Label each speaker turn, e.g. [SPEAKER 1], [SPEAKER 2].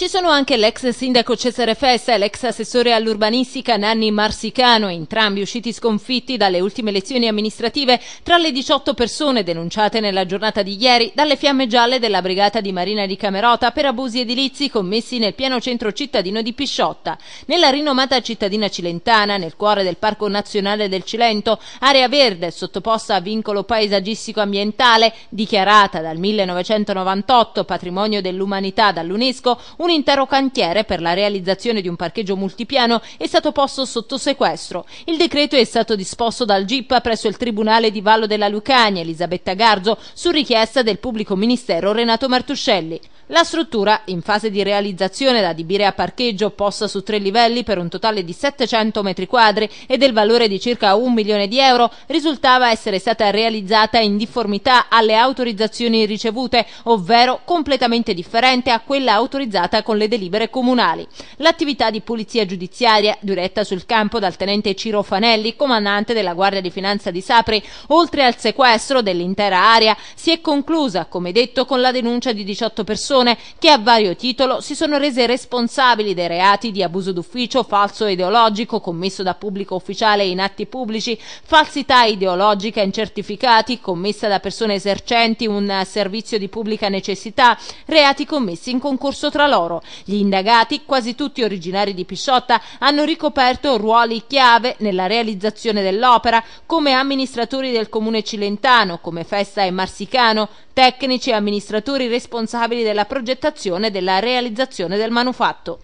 [SPEAKER 1] Ci sono anche l'ex sindaco Cesare Festa e l'ex assessore all'urbanistica Nanni Marsicano, entrambi usciti sconfitti dalle ultime elezioni amministrative tra le 18 persone denunciate nella giornata di ieri dalle fiamme gialle della brigata di Marina di Camerota per abusi edilizi commessi nel piano centro cittadino di Pisciotta. Nella rinomata cittadina cilentana, nel cuore del Parco Nazionale del Cilento, area verde sottoposta a vincolo paesaggistico ambientale, dichiarata dal 1998 patrimonio dell'umanità dall'UNESCO, un un intero cantiere per la realizzazione di un parcheggio multipiano è stato posto sotto sequestro. Il decreto è stato disposto dal GIP presso il Tribunale di Vallo della Lucania, Elisabetta Garzo, su richiesta del pubblico ministero Renato Martuscelli. La struttura, in fase di realizzazione da adibire a parcheggio, posta su tre livelli per un totale di 700 metri quadri e del valore di circa un milione di euro, risultava essere stata realizzata in difformità alle autorizzazioni ricevute, ovvero completamente differente a quella autorizzata con le delibere comunali. L'attività di polizia giudiziaria, diretta sul campo dal tenente Ciro Fanelli, comandante della Guardia di Finanza di Sapri, oltre al sequestro dell'intera area, si è conclusa, come detto, con la denuncia di 18 persone persone che a vario titolo si sono rese responsabili dei reati di abuso d'ufficio, falso ideologico commesso da pubblico ufficiale in atti pubblici, falsità ideologica in certificati commessa da persone esercenti un servizio di pubblica necessità, reati commessi in concorso tra loro. Gli indagati, quasi tutti originari di Pisciotta, hanno ricoperto ruoli chiave nella realizzazione dell'opera come amministratori del comune cilentano, come Festa e Marsicano, tecnici e amministratori responsabili della progettazione della realizzazione del manufatto.